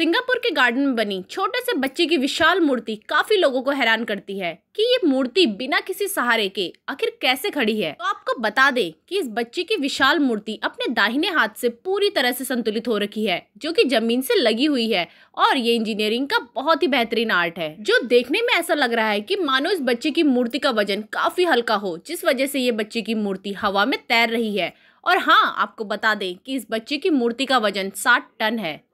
Singapore के garden में बनी छोटे से बच्चे की विशाल मूर्ति काफी लोगों को हैरान करती है कि ये मूर्ति बिना किसी सहारे के आखिर कैसे खड़ी है तो आपको बता दे कि इस बच्चे की विशाल मूर्ति अपने दाहिने हाथ से पूरी तरह से संतुलित हो रखी है जो कि जमीन से लगी हुई है और ये इंजीनियरिंग का बहुत ही बेहतरीन आर्ट है जो देखने में ऐसा लग रहा है की मानो इस बच्चे की मूर्ति का वजन काफी हल्का हो जिस वजह से ये बच्चे की मूर्ति हवा में तैर रही है और हाँ आपको बता दें कि इस बच्चे की मूर्ति का वजन साठ टन है